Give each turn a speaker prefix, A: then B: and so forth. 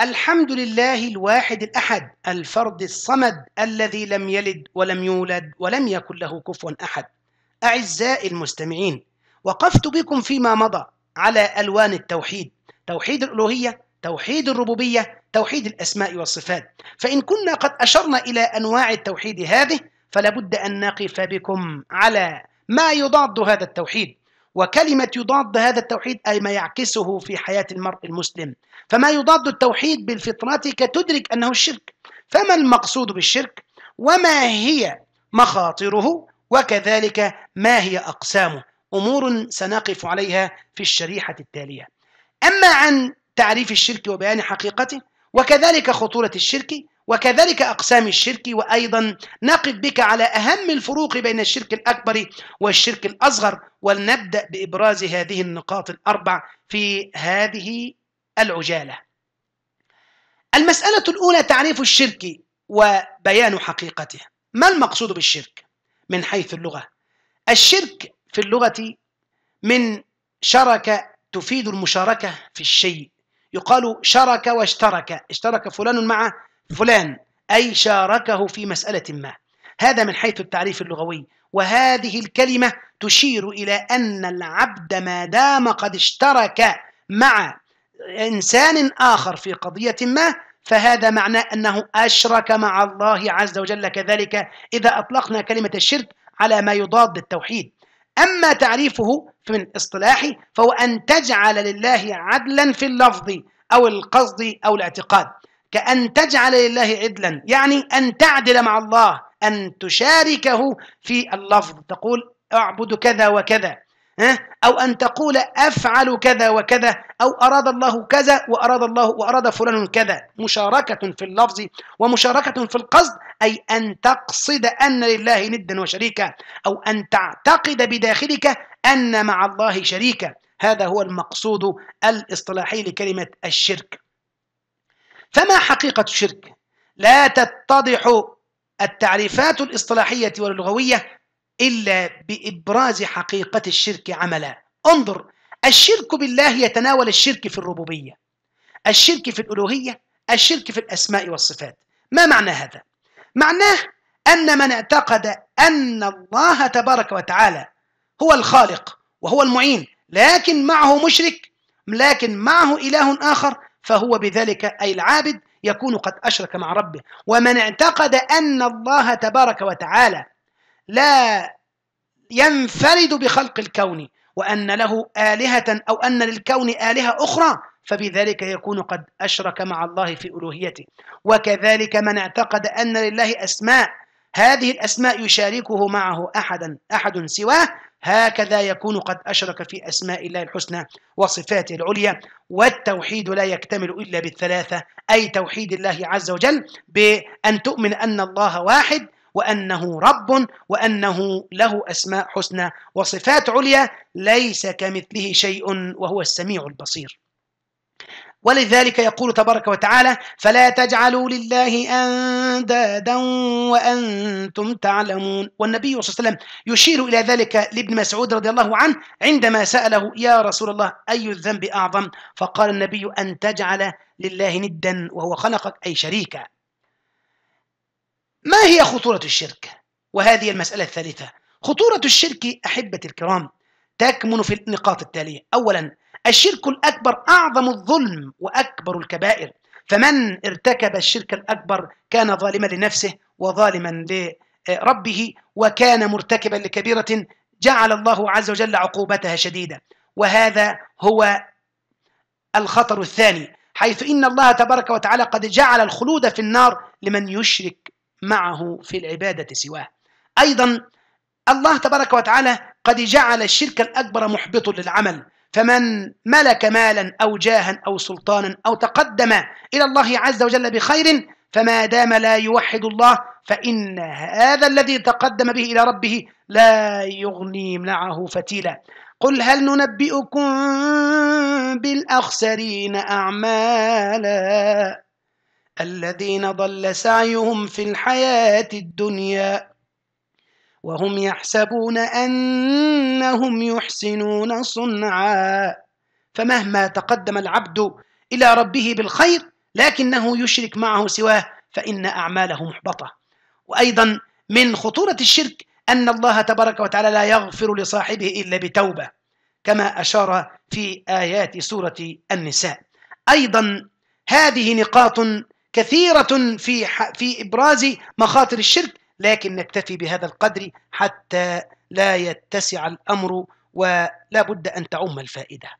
A: الحمد لله الواحد الأحد الفرد الصمد الذي لم يلد ولم يولد ولم يكن له كفوا أحد أعزائي المستمعين وقفت بكم فيما مضى على ألوان التوحيد توحيد الألوهية توحيد الربوبية توحيد الأسماء والصفات فإن كنا قد أشرنا إلى أنواع التوحيد هذه فلا بد أن نقف بكم على ما يضاد هذا التوحيد وكلمة يضاد هذا التوحيد أي ما يعكسه في حياة المرء المسلم فما يضاد التوحيد بالفطرتك تدرك أنه الشرك فما المقصود بالشرك وما هي مخاطره وكذلك ما هي أقسامه أمور سنقف عليها في الشريحة التالية أما عن تعريف الشرك وبيان حقيقته وكذلك خطورة الشرك وكذلك أقسام الشرك وأيضا نقف بك على أهم الفروق بين الشرك الأكبر والشرك الأصغر ولنبدأ بإبراز هذه النقاط الأربع في هذه العجالة المسألة الأولى تعريف الشرك وبيان حقيقته ما المقصود بالشرك من حيث اللغة الشرك في اللغة من شرك تفيد المشاركة في الشيء يقال شرك واشترك اشترك فلان مع فلان أي شاركه في مسألة ما هذا من حيث التعريف اللغوي وهذه الكلمة تشير إلى أن العبد ما دام قد اشترك مع إنسان آخر في قضية ما فهذا معناه أنه أشرك مع الله عز وجل كذلك إذا أطلقنا كلمة الشرك على ما يضاد التوحيد أما تعريفه من اصطلاحي فهو أن تجعل لله عدلا في اللفظ أو القصد أو الاعتقاد كأن تجعل لله عدلا يعني أن تعدل مع الله أن تشاركه في اللفظ تقول أعبد كذا وكذا أو أن تقول أفعل كذا وكذا أو أراد الله كذا وأراد الله وأراد فلان كذا مشاركة في اللفظ ومشاركة في القصد أي أن تقصد أن لله ندا وشريكا أو أن تعتقد بداخلك أن مع الله شريكا هذا هو المقصود الاصطلاحي لكلمة الشرك فما حقيقة الشرك؟ لا تتضح التعريفات الاصطلاحية واللغوية إلا بإبراز حقيقة الشرك عملا انظر الشرك بالله يتناول الشرك في الربوبية الشرك في الألوهية الشرك في الأسماء والصفات ما معنى هذا؟ معناه أن من اعتقد أن الله تبارك وتعالى هو الخالق وهو المعين لكن معه مشرك لكن معه إله آخر فهو بذلك أي العابد يكون قد أشرك مع ربه ومن اعتقد أن الله تبارك وتعالى لا ينفرد بخلق الكون وأن له آلهة أو أن للكون آلهة أخرى فبذلك يكون قد أشرك مع الله في ألوهيته وكذلك من اعتقد أن لله أسماء هذه الأسماء يشاركه معه أحدا أحد سواه هكذا يكون قد أشرك في أسماء الله الحسنى وصفاته العليا والتوحيد لا يكتمل إلا بالثلاثة أي توحيد الله عز وجل بأن تؤمن أن الله واحد وأنه رب وأنه له أسماء حسنى وصفات عليا ليس كمثله شيء وهو السميع البصير ولذلك يقول تبارك وتعالى فلا تجعلوا لله اندادا وانتم تعلمون والنبي صلى الله عليه وسلم يشير الى ذلك لابن مسعود رضي الله عنه عندما ساله يا رسول الله اي الذنب اعظم فقال النبي ان تجعل لله ندا وهو خلقك اي شريكا ما هي خطوره الشرك وهذه المساله الثالثه خطوره الشرك احبتي الكرام تكمن في النقاط التاليه اولا الشرك الأكبر أعظم الظلم وأكبر الكبائر فمن ارتكب الشرك الأكبر كان ظالما لنفسه وظالما لربه وكان مرتكبا لكبيرة جعل الله عز وجل عقوبتها شديدة وهذا هو الخطر الثاني حيث إن الله تبارك وتعالى قد جعل الخلود في النار لمن يشرك معه في العبادة سواه أيضا الله تبارك وتعالى قد جعل الشرك الأكبر محبط للعمل فمن ملك مالا أو جاها أو سلطانا أو تقدم إلى الله عز وجل بخير فما دام لا يوحد الله فإن هذا الذي تقدم به إلى ربه لا يغني معه فتيلا قل هل ننبئكم بالأخسرين أعمالا الذين ضل سعيهم في الحياة الدنيا وهم يحسبون انهم يحسنون صنعا فمهما تقدم العبد الى ربه بالخير لكنه يشرك معه سواه فان اعماله محبطه وايضا من خطوره الشرك ان الله تبارك وتعالى لا يغفر لصاحبه الا بتوبه كما اشار في ايات سوره النساء ايضا هذه نقاط كثيره في في ابراز مخاطر الشرك لكن نكتفي بهذا القدر حتى لا يتسع الأمر ولا بد أن تعم الفائدة